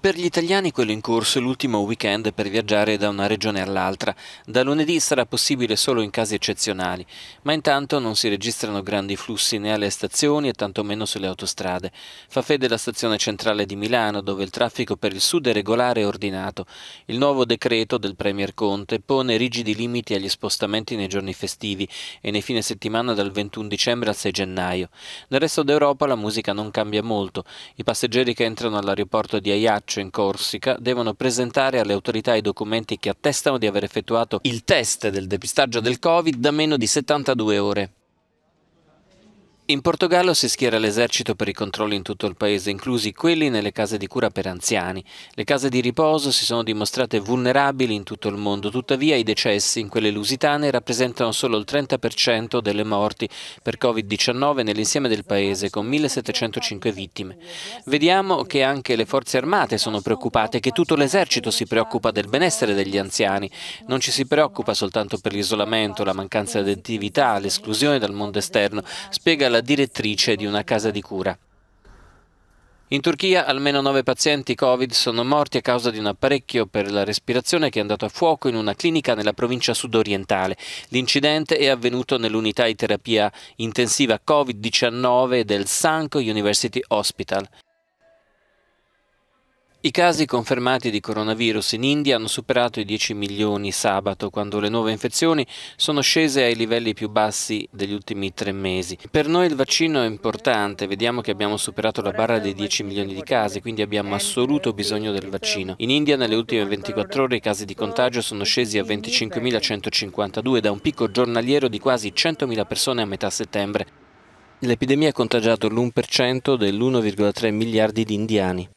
Per gli italiani quello in corso è l'ultimo weekend per viaggiare da una regione all'altra. Da lunedì sarà possibile solo in casi eccezionali, ma intanto non si registrano grandi flussi né alle stazioni e tantomeno sulle autostrade. Fa fede la stazione centrale di Milano, dove il traffico per il sud è regolare e ordinato. Il nuovo decreto del Premier Conte pone rigidi limiti agli spostamenti nei giorni festivi e nei fine settimana dal 21 dicembre al 6 gennaio. Nel resto d'Europa la musica non cambia molto. I passeggeri che entrano all'aeroporto di Ajaccio spaccio in Corsica devono presentare alle autorità i documenti che attestano di aver effettuato il test del depistaggio del Covid da meno di 72 ore. In Portogallo si schiera l'esercito per i controlli in tutto il paese, inclusi quelli nelle case di cura per anziani. Le case di riposo si sono dimostrate vulnerabili in tutto il mondo, tuttavia i decessi in quelle lusitane rappresentano solo il 30% delle morti per Covid-19 nell'insieme del paese, con 1705 vittime. Vediamo che anche le forze armate sono preoccupate, che tutto l'esercito si preoccupa del benessere degli anziani. Non ci si preoccupa soltanto per l'isolamento, la mancanza di attività, l'esclusione dal mondo esterno, spiega la la direttrice di una casa di cura. In Turchia almeno nove pazienti Covid sono morti a causa di un apparecchio per la respirazione che è andato a fuoco in una clinica nella provincia sudorientale. L'incidente è avvenuto nell'unità di terapia intensiva Covid-19 del Sanko University Hospital. I casi confermati di coronavirus in India hanno superato i 10 milioni sabato, quando le nuove infezioni sono scese ai livelli più bassi degli ultimi tre mesi. Per noi il vaccino è importante, vediamo che abbiamo superato la barra dei 10 milioni di casi, quindi abbiamo assoluto bisogno del vaccino. In India nelle ultime 24 ore i casi di contagio sono scesi a 25.152 da un picco giornaliero di quasi 100.000 persone a metà settembre. L'epidemia ha contagiato l'1% dell'1,3 miliardi di indiani.